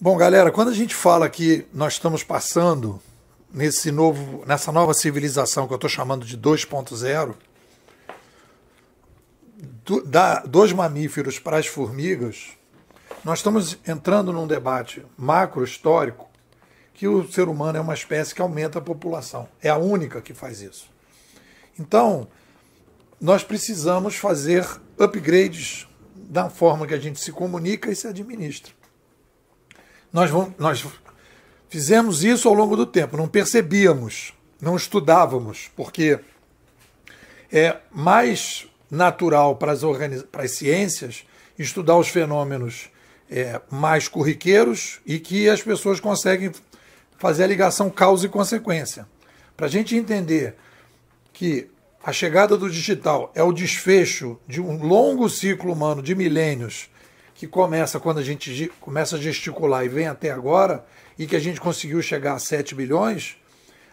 Bom, galera, quando a gente fala que nós estamos passando nesse novo, nessa nova civilização que eu estou chamando de 2.0, do, dos mamíferos para as formigas, nós estamos entrando num debate macro-histórico que o ser humano é uma espécie que aumenta a população. É a única que faz isso. Então, nós precisamos fazer upgrades da forma que a gente se comunica e se administra. Nós, vamos, nós fizemos isso ao longo do tempo, não percebíamos, não estudávamos, porque é mais natural para as, para as ciências estudar os fenômenos é, mais corriqueiros e que as pessoas conseguem fazer a ligação causa e consequência. Para a gente entender que a chegada do digital é o desfecho de um longo ciclo humano de milênios que começa quando a gente começa a gesticular e vem até agora, e que a gente conseguiu chegar a 7 bilhões,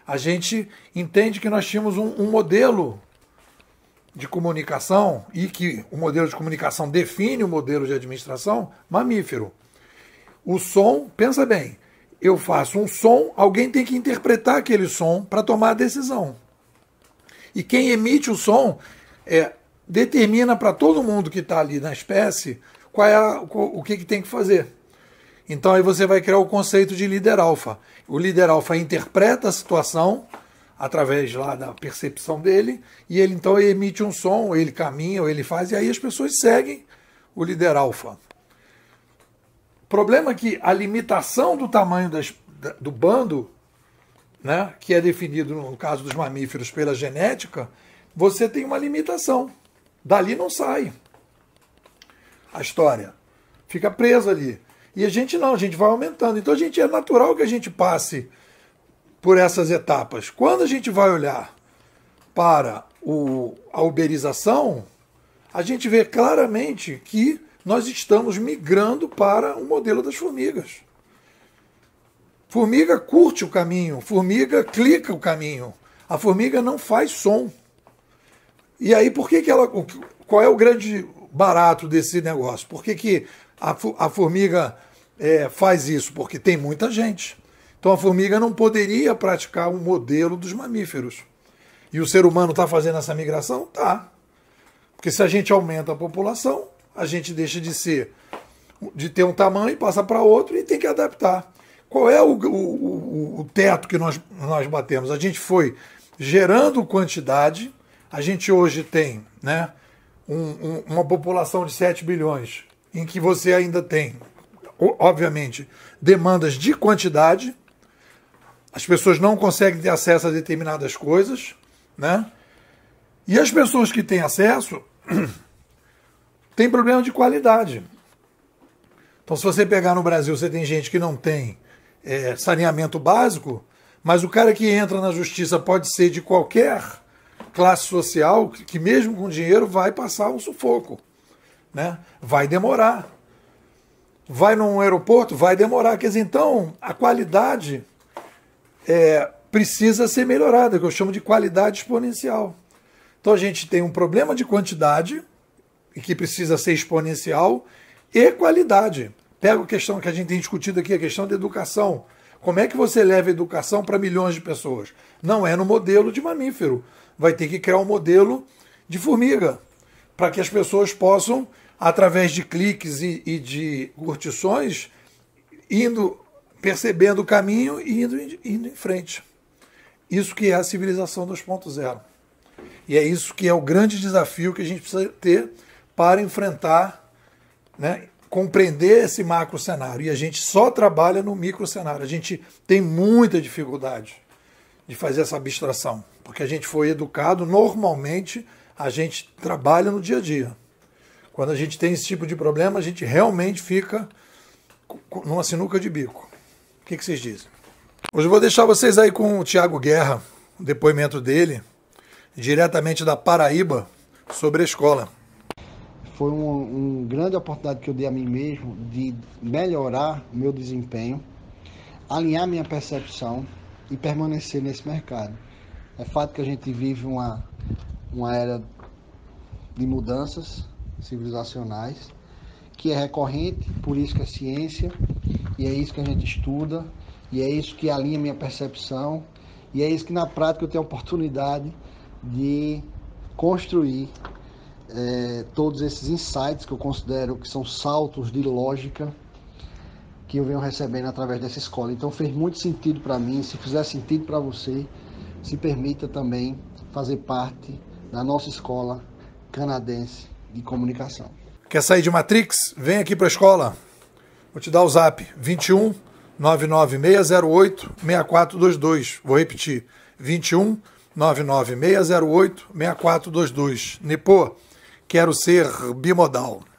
a gente entende que nós tínhamos um, um modelo de comunicação e que o modelo de comunicação define o modelo de administração mamífero. O som, pensa bem, eu faço um som, alguém tem que interpretar aquele som para tomar a decisão. E quem emite o som é, determina para todo mundo que está ali na espécie qual é a, o que, que tem que fazer. Então aí você vai criar o conceito de líder alfa. O líder alfa interpreta a situação através lá da percepção dele e ele então emite um som, ou ele caminha, ou ele faz e aí as pessoas seguem o líder alfa. Problema é que a limitação do tamanho das, do bando, né, que é definido no caso dos mamíferos pela genética, você tem uma limitação. Dali não sai a história. Fica preso ali. E a gente não, a gente vai aumentando. Então a gente é natural que a gente passe por essas etapas. Quando a gente vai olhar para o, a uberização, a gente vê claramente que nós estamos migrando para o modelo das formigas. Formiga curte o caminho, formiga clica o caminho. A formiga não faz som. E aí, por que, que ela. Qual é o grande barato desse negócio. Por que, que a, a formiga é, faz isso? Porque tem muita gente. Então a formiga não poderia praticar o um modelo dos mamíferos. E o ser humano está fazendo essa migração? Tá. Porque se a gente aumenta a população, a gente deixa de ser, de ter um tamanho, passa para outro e tem que adaptar. Qual é o, o, o teto que nós, nós batemos? A gente foi gerando quantidade, a gente hoje tem né, um, um, uma população de 7 bilhões, em que você ainda tem, obviamente, demandas de quantidade, as pessoas não conseguem ter acesso a determinadas coisas, né? E as pessoas que têm acesso têm problema de qualidade. Então, se você pegar no Brasil, você tem gente que não tem é, saneamento básico, mas o cara que entra na justiça pode ser de qualquer classe social que, mesmo com dinheiro, vai passar um sufoco. Né? Vai demorar. Vai num aeroporto, vai demorar. Quer dizer, então, a qualidade é, precisa ser melhorada, que eu chamo de qualidade exponencial. Então, a gente tem um problema de quantidade, que precisa ser exponencial, e qualidade. Pega a questão que a gente tem discutido aqui, a questão da educação. Como é que você leva a educação para milhões de pessoas? Não é no modelo de mamífero. Vai ter que criar um modelo de formiga, para que as pessoas possam, através de cliques e, e de curtições, indo percebendo o caminho e indo, indo em frente. Isso que é a civilização 2.0. E é isso que é o grande desafio que a gente precisa ter para enfrentar né, compreender esse macro cenário. E a gente só trabalha no micro cenário. A gente tem muita dificuldade de fazer essa abstração, porque a gente foi educado, normalmente a gente trabalha no dia a dia. Quando a gente tem esse tipo de problema, a gente realmente fica numa sinuca de bico. O que, vocês dizem? Hoje eu vou deixar vocês aí com o Tiago Guerra, o depoimento dele, diretamente da Paraíba, sobre a escola foi uma um grande oportunidade que eu dei a mim mesmo de melhorar meu desempenho, alinhar minha percepção e permanecer nesse mercado. É fato que a gente vive uma, uma era de mudanças civilizacionais, que é recorrente, por isso que é ciência, e é isso que a gente estuda, e é isso que alinha minha percepção, e é isso que na prática eu tenho a oportunidade de construir é, todos esses insights que eu considero que são saltos de lógica que eu venho recebendo através dessa escola. Então fez muito sentido para mim, se fizer sentido para você, se permita também fazer parte da nossa escola canadense de comunicação. Quer sair de Matrix? Vem aqui para a escola. Vou te dar o zap 21 99608 6422. Vou repetir. 21 99608 6422. Nipô, quero ser bimodal.